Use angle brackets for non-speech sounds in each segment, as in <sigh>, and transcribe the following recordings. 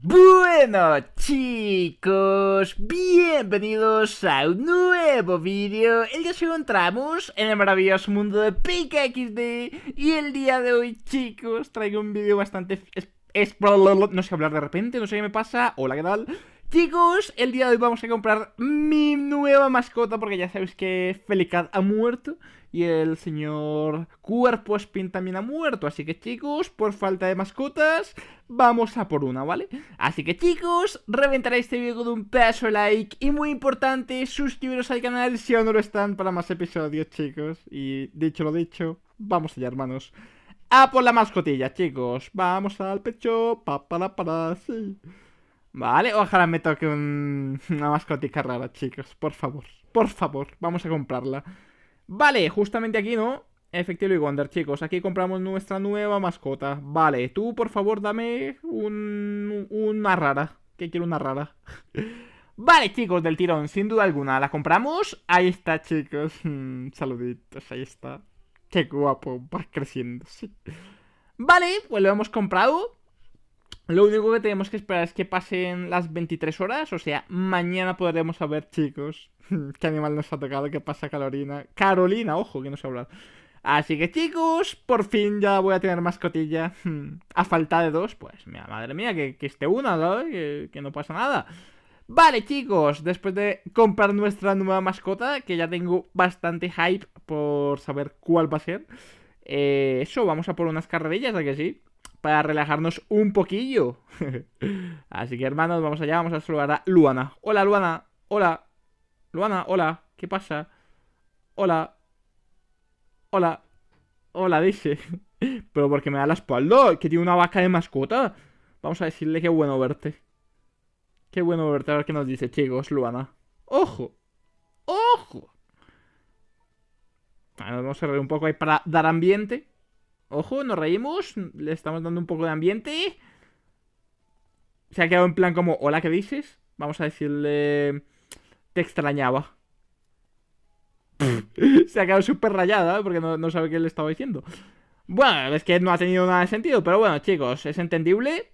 Bueno chicos, bienvenidos a un nuevo vídeo El que nos encontramos en el maravilloso mundo de PKXD Y el día de hoy chicos traigo un vídeo bastante... Es, no sé hablar de repente, no sé qué me pasa Hola, ¿qué tal? Chicos, el día de hoy vamos a comprar mi nueva mascota porque ya sabéis que Felicat ha muerto y el señor Cuerpo Spin también ha muerto. Así que chicos, por falta de mascotas, vamos a por una, ¿vale? Así que chicos, reventaréis este vídeo con un pedazo de like y muy importante, suscribiros al canal si aún no lo están para más episodios, chicos. Y dicho lo dicho, vamos allá, hermanos. A por la mascotilla, chicos. Vamos al pecho, pa, para, para, sí. Vale, ojalá me toque <laughs> una mascotica rara, chicos. Por favor, por favor, vamos a comprarla. Vale, justamente aquí, ¿no? Efectivo y Wonder, chicos. Aquí compramos nuestra nueva mascota. Vale, tú, por favor, dame una rara. Que quiero una rara. <laughs> Vale, chicos, del tirón, sin duda alguna. ¿La compramos? Ahí está, chicos. <laughs> Mm, saluditos, ahí está. Qué guapo, va creciendo, sí. Vale, pues lo hemos comprado. Lo único que tenemos que esperar es que pasen las 23 horas, o sea, mañana podremos saber, chicos, <laughs> qué animal nos ha tocado, qué pasa Carolina. Carolina, ojo, que no sé hablar. Así que chicos, por fin ya voy a tener mascotilla. <laughs> A falta de dos, pues, mira, madre mía, que, esté una, ¿no? Que, no pasa nada. Vale chicos, después de comprar nuestra nueva mascota, que ya tengo bastante hype por saber cuál va a ser, eh, eso, vamos a por unas carrerillas, ¿a que sí? para relajarnos un poquillo. <laughs> Así que hermanos, vamos allá, vamos a saludar a Luana. Hola Luana, hola. Luana, hola, ¿qué pasa? Hola. Hola. Hola, dice. <laughs> Pero porque me da la espalda, que tiene una vaca de mascota. Vamos a decirle qué bueno verte. Qué bueno verte, a ver qué nos dice, chicos, Luana. ¡Ojo! ¡Ojo! vamos a cerrar un poco ahí para dar ambiente. Ojo, nos reímos. Le estamos dando un poco de ambiente. Se ha quedado en plan como, hola, ¿qué dices? Vamos a decirle, te extrañaba. <laughs> Se ha quedado súper rayada ¿eh? porque no, sabe qué le estaba diciendo. Bueno, es que no ha tenido nada de sentido, pero bueno, chicos, es entendible.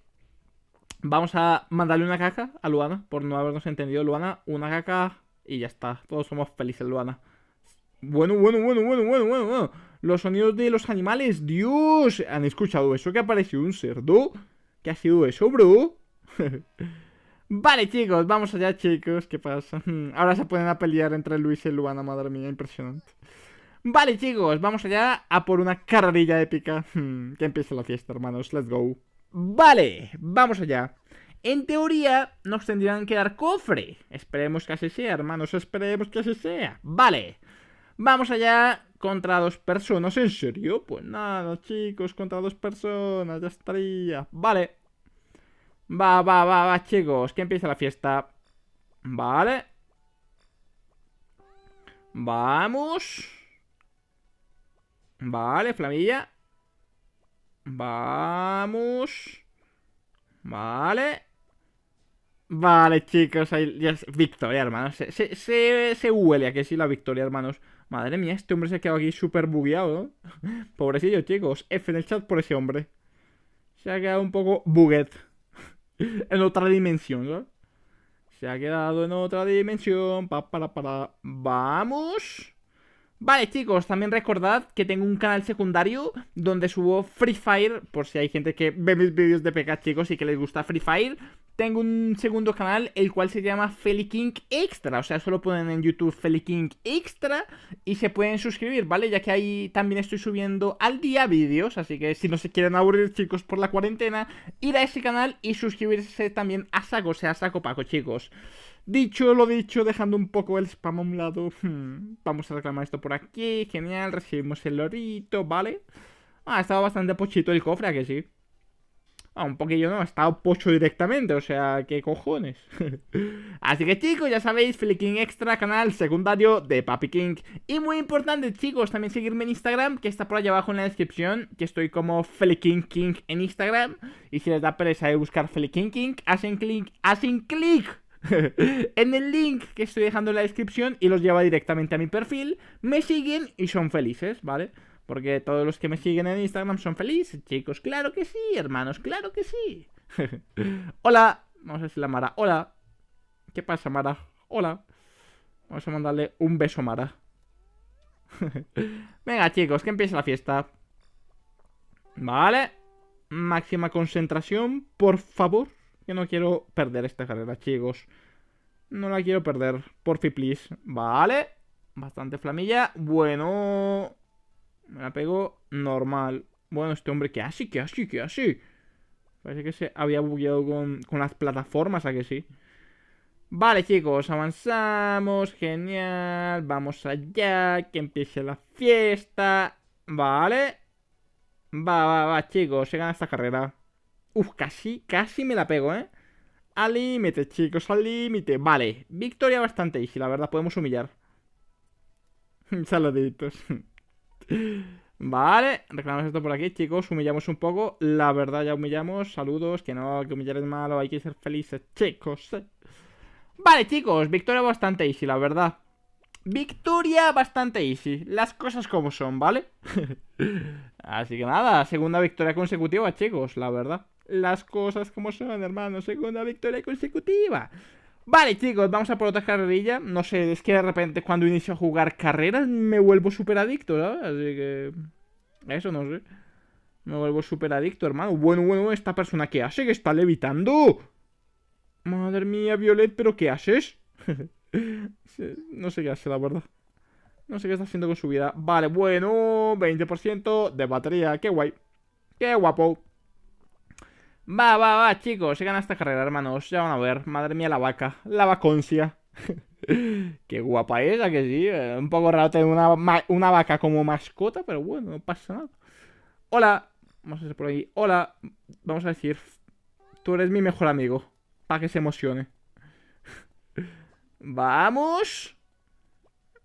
Vamos a mandarle una caca a Luana, por no habernos entendido, Luana. Una caca y ya está. Todos somos felices, Luana. Bueno, bueno, bueno, bueno, bueno, bueno, bueno los sonidos de los animales. ¡Dios! ¿Han escuchado eso? Que ha aparecido un cerdo. ¿Qué ha sido eso, bro? <laughs> vale, chicos, vamos allá, chicos. ¿Qué pasa? <laughs> Ahora se ponen a pelear entre Luis y Luana, madre mía, impresionante. Vale, chicos, vamos allá a por una carrerilla épica. <laughs> que empiece la fiesta, hermanos. Let's go. Vale, vamos allá. En teoría, nos tendrían que dar cofre. Esperemos que así sea, hermanos. Esperemos que así sea. Vale. Vamos allá contra dos personas. ¿En serio? Pues nada, chicos, contra dos personas, ya estaría. Vale. Va, va, va, va, chicos, que empieza la fiesta. Vale. Vamos. Vale, flamilla. Vamos. Vale. Vale, chicos, ahí ya es victoria, hermanos. Se, se, se, huele a que sí la victoria, hermanos. Madre mía, este hombre se ha quedado aquí súper bugueado, ¿no? Pobrecillo, chicos. F en el chat por ese hombre. Se ha quedado un poco buguet. <laughs> en otra dimensión, ¿no? Se ha quedado en otra dimensión. Pa, para, para. Vamos. Vale, chicos, también recordad que tengo un canal secundario donde subo Free Fire, por si hay gente que ve mis vídeos de PK, chicos, y que les gusta Free Fire, tengo un segundo canal, el cual se llama Feliking Extra. O sea, solo ponen en YouTube Feliking Extra y se pueden suscribir, ¿vale? Ya que ahí también estoy subiendo al día vídeos. Así que si no se quieren aburrir, chicos, por la cuarentena, ir a ese canal y suscribirse también a Saco, o sea, a Saco Paco, chicos. Dicho lo dicho, dejando un poco el spam a un lado, hmm, vamos a reclamar esto por aquí. Genial, recibimos el lorito, ¿vale? Ah, estaba bastante pochito el cofre, ¿a que sí. Ah, un poquillo no, estado pocho directamente, o sea, qué cojones. <laughs> Así que chicos, ya sabéis, Flicking Extra, canal secundario de Papi King. Y muy importante chicos, también seguirme en Instagram, que está por allá abajo en la descripción, que estoy como Flicking King en Instagram. Y si les da pereza de buscar Flicking King, hacen clic, hacen clic. <laughs> en el link que estoy dejando en la descripción y los lleva directamente a mi perfil, me siguen y son felices, ¿vale? Porque todos los que me siguen en Instagram son felices, chicos. Claro que sí, hermanos, claro que sí. <laughs> Hola. Vamos a decirle a Mara. Hola. ¿Qué pasa, Mara? Hola. Vamos a mandarle un beso, Mara. <laughs> Venga, chicos, que empiece la fiesta. Vale. Máxima concentración, por favor. Que no quiero perder esta carrera, chicos. No la quiero perder. Porfi, please. Vale. Bastante flamilla. Bueno. Me la pego normal. Bueno, este hombre, que así, que así, que así Parece que se había bugueado con, con las plataformas, ¿a que sí? Vale, chicos, avanzamos. Genial. Vamos allá. Que empiece la fiesta. Vale. Va, va, va, chicos. Se gana esta carrera. Uf, casi, casi me la pego, ¿eh? Al límite, chicos, al límite. Vale, victoria bastante easy, la verdad, podemos humillar. <laughs> Saluditos. Vale, reclamamos esto por aquí, chicos. Humillamos un poco. La verdad, ya humillamos. Saludos, que no, que humillar es malo. Hay que ser felices, chicos. Vale, chicos, victoria bastante easy, la verdad. Victoria bastante easy. Las cosas como son, ¿vale? <laughs> Así que nada, segunda victoria consecutiva, chicos, la verdad. Las cosas como son, hermano. Segunda victoria consecutiva. Vale, chicos, vamos a por otra carrerilla. No sé, es que de repente cuando inicio a jugar carreras me vuelvo súper adicto, ¿sabes? Así que... Eso no sé. Me vuelvo súper adicto, hermano. Bueno, bueno, esta persona ¿qué hace que está levitando. Madre mía, Violet, ¿pero qué haces? <laughs> no sé qué hace, la verdad. No sé qué está haciendo con su vida. Vale, bueno, 20% de batería. Qué guay. Qué guapo. Va, va, va, chicos, se gana esta carrera, hermanos. Ya van a ver, madre mía, la vaca, la vaconcia. <laughs> Qué guapa esa, que sí. Eh, un poco raro tener una, vaca como mascota, pero bueno, no pasa nada. Hola, vamos a hacer por ahí. Hola, vamos a decir, tú eres mi mejor amigo, para que se emocione. <laughs> Vamos.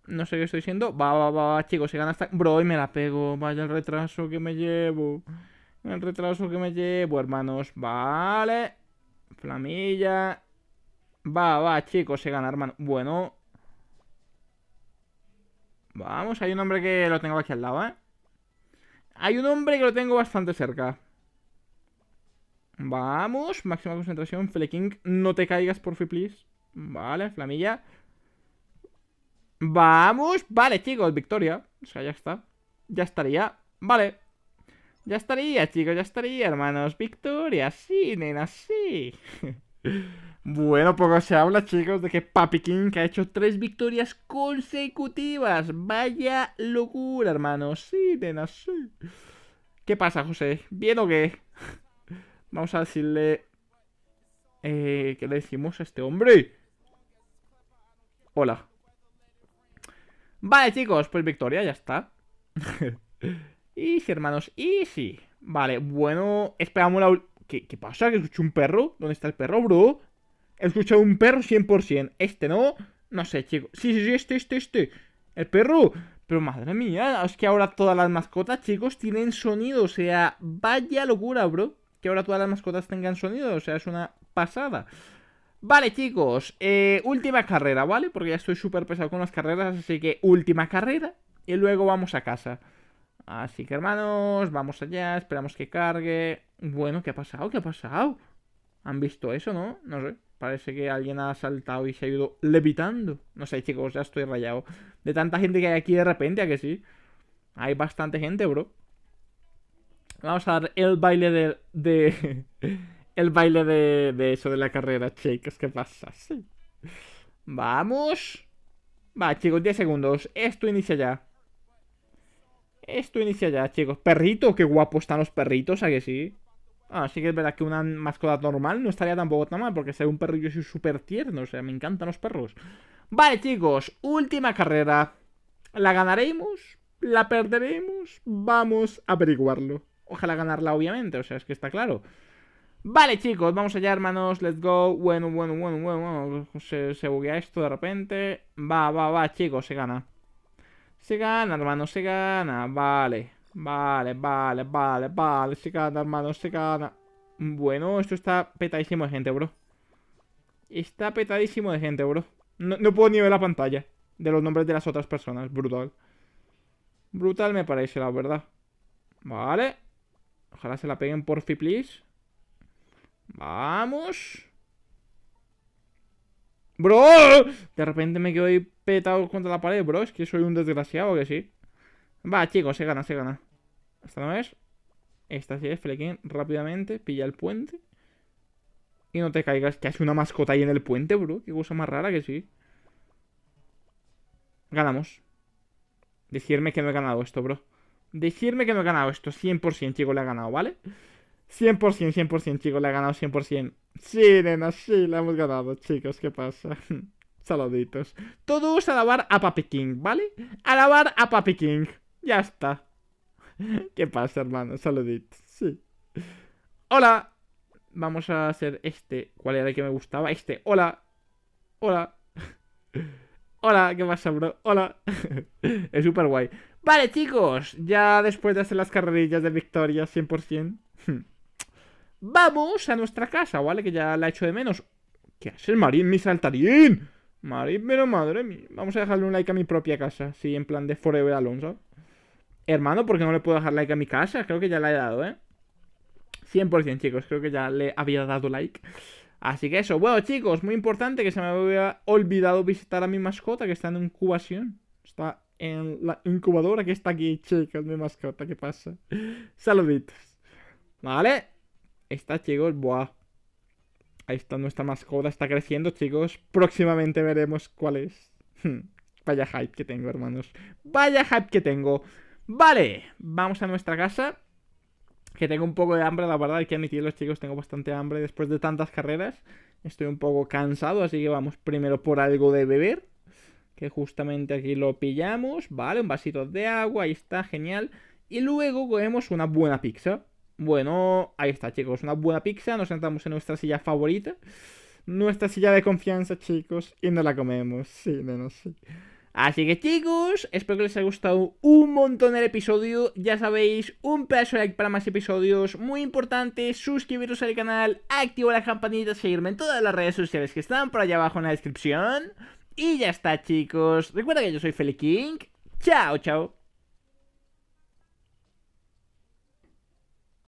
No sé qué estoy diciendo. Va, va, va, chicos, se gana hasta... Bro, y me la pego. Vaya el retraso que me llevo. El retraso que me llevo, hermanos. Vale. Flamilla. Va, va, chicos, se gana, hermano. Bueno. Vamos, hay un hombre que lo tengo aquí al lado, ¿eh? Hay un hombre que lo tengo bastante cerca. Vamos, máxima concentración, Fleking, no te caigas, por please. Vale, flamilla. Vamos, vale, chicos, victoria. O sea, ya está. Ya estaría. Vale. Ya estaría, chicos, ya estaría, hermanos. Victoria, sí, nena, sí. <laughs> Bueno, poco se habla, chicos, de que Papi King ha hecho tres victorias consecutivas. Vaya locura, hermanos Sí, nena, sí. ¿Qué pasa, José? ¿Bien o qué? <laughs> Vamos a decirle... Eh, ¿Qué le decimos a este hombre? Hola. Vale, chicos, pues victoria, ya está. <laughs> Easy, hermanos, easy. Vale, bueno, esperamos la... ¿Qué, ¿Qué pasa? ¿Que escucho un perro? ¿Dónde está el perro, bro? He escuchado un perro 100%. Este, ¿no? No sé, chicos. Sí, sí, sí, este, este, este. El perro. Pero madre mía, es que ahora todas las mascotas, chicos, tienen sonido. O sea, vaya locura, bro. Que ahora todas las mascotas tengan sonido. O sea, es una pasada. Vale, chicos. Eh, última carrera, ¿vale? Porque ya estoy súper pesado con las carreras. Así que última carrera. Y luego vamos a casa. Así que hermanos, vamos allá, esperamos que cargue. Bueno, ¿qué ha pasado? ¿Qué ha pasado? ¿Han visto eso, no? No sé. Parece que alguien ha saltado y se ha ido levitando. No sé, chicos, ya estoy rayado. De tanta gente que hay aquí de repente, ¿a que sí? Hay bastante gente, bro. Vamos a dar el baile de... <laughs> el baile de, eso, de la carrera, chicos. ¿Qué pasa? Vamos. Va, chicos, 10 segundos. Esto inicia ya. Esto inicia ya, chicos. Perrito, qué guapo están los perritos, ¿a que sí? Así ah, que es verdad que una mascota normal no estaría tampoco tan mal, porque ser un perrito súper tierno, o sea, me encantan los perros. Vale, chicos, última carrera. ¿La ganaremos? ¿La perderemos? Vamos a averiguarlo. Ojalá ganarla, obviamente, o sea, es que está claro. Vale, chicos, vamos allá, hermanos, let's go. Bueno, bueno, bueno, bueno, bueno, se, se buguea esto de repente. Va, va, va, chicos, se gana. Se gana, hermano, se gana. Vale, vale, vale, vale, vale. Se gana, hermano, se gana. Bueno, esto está petadísimo de gente, bro. Está petadísimo de gente, bro. No, puedo ni ver la pantalla de los nombres de las otras personas. Brutal. Brutal me parece, la verdad. Vale. Ojalá se la peguen por please. Vamos. Bro, de repente me quedo ahí petado contra la pared, bro. Es que soy un desgraciado, que sí. Va, chicos, se gana, se gana. Hasta no es. Esta sí es flequín rápidamente. Pilla el puente. Y no te caigas, que hace una mascota ahí en el puente, bro. Qué cosa más rara que sí. Ganamos. Decirme que no he ganado esto, bro. Decirme que no he ganado esto. 100%, chicos, le ha ganado, ¿vale? 100%, 100%, chicos, le ha ganado 100%. Sí, nena, sí, la hemos ganado, chicos, ¿qué pasa? <laughs> Saluditos. Todos a lavar a Papi King, ¿vale? Alabar a Papi King. Ya está. <laughs> ¿Qué pasa, hermano? Saluditos, sí. Hola. Vamos a hacer este. ¿Cuál era el que me gustaba? Este. Hola. Hola. <laughs> Hola, ¿qué pasa, bro? Hola. es súper guay. Vale, chicos. Ya después de hacer las carrerillas de victoria 100%. Vamos a nuestra casa, ¿vale? Que ya la he hecho de menos. ¿Qué hace el Marín, mi saltarín? Marín, pero madre mía. Vamos a dejarle un like a mi propia casa. Sí, en plan de Forever Alonso. Hermano, ¿por qué no le puedo dejar like a mi casa? Creo que ya la he dado, ¿eh? 100%, chicos. Creo que ya le había dado like. Así que eso. Bueno, chicos, muy importante que se me había olvidado visitar a mi mascota que está en incubación. Está en la incubadora que está aquí, chicos, mi mascota. ¿Qué pasa? <laughs> Saluditos. ¿Vale? está, chicos, buah. Ahí está nuestra mascota, está creciendo, chicos. Próximamente veremos cuál es. Hmm. Vaya hype que tengo, hermanos. Vaya hype que tengo. Vale, vamos a nuestra casa. Que tengo un poco de hambre, la verdad, hay que los chicos. Tengo bastante hambre después de tantas carreras. Estoy un poco cansado, así que vamos primero por algo de beber. Que justamente aquí lo pillamos. Vale, un vasito de agua, ahí está, genial. Y luego comemos una buena pizza. Bueno, ahí está, chicos. Una buena pizza. Nos sentamos en nuestra silla favorita. Nuestra silla de confianza, chicos. Y nos la comemos. Sí, menos sí. Así que chicos, espero que les haya gustado un montón el episodio. Ya sabéis, un pedazo de like para más episodios. Muy importante, suscribiros al canal, activar la campanita, seguirme en todas las redes sociales que están por allá abajo en la descripción. Y ya está chicos, recuerda que yo soy Feli King. Chao, chao.